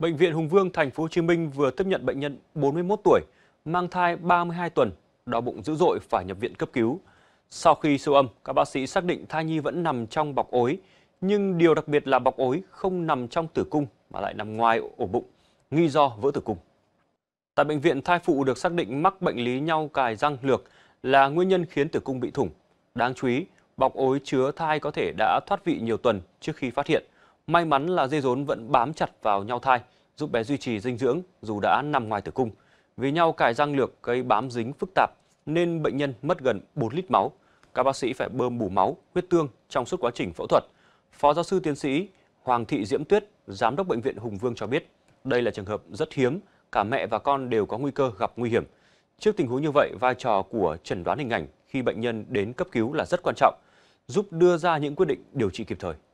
Bệnh viện Hùng Vương thành phố Hồ Chí Minh vừa tiếp nhận bệnh nhân 41 tuổi mang thai 32 tuần, đau bụng dữ dội phải nhập viện cấp cứu. Sau khi siêu âm, các bác sĩ xác định thai nhi vẫn nằm trong bọc ối, nhưng điều đặc biệt là bọc ối không nằm trong tử cung mà lại nằm ngoài ổ bụng, nghi do vỡ tử cung. Tại bệnh viện thai phụ được xác định mắc bệnh lý nhau cài răng lược là nguyên nhân khiến tử cung bị thủng. Đáng chú ý, bọc ối chứa thai có thể đã thoát vị nhiều tuần trước khi phát hiện. May mắn là dây rốn vẫn bám chặt vào nhau thai, giúp bé duy trì dinh dưỡng dù đã nằm ngoài tử cung. Vì nhau cài răng lược gây bám dính phức tạp nên bệnh nhân mất gần 4 lít máu. Các bác sĩ phải bơm bù máu, huyết tương trong suốt quá trình phẫu thuật. Phó giáo sư tiến sĩ Hoàng Thị Diễm Tuyết, giám đốc bệnh viện Hùng Vương cho biết, đây là trường hợp rất hiếm, cả mẹ và con đều có nguy cơ gặp nguy hiểm. Trước tình huống như vậy, vai trò của chẩn đoán hình ảnh khi bệnh nhân đến cấp cứu là rất quan trọng, giúp đưa ra những quyết định điều trị kịp thời.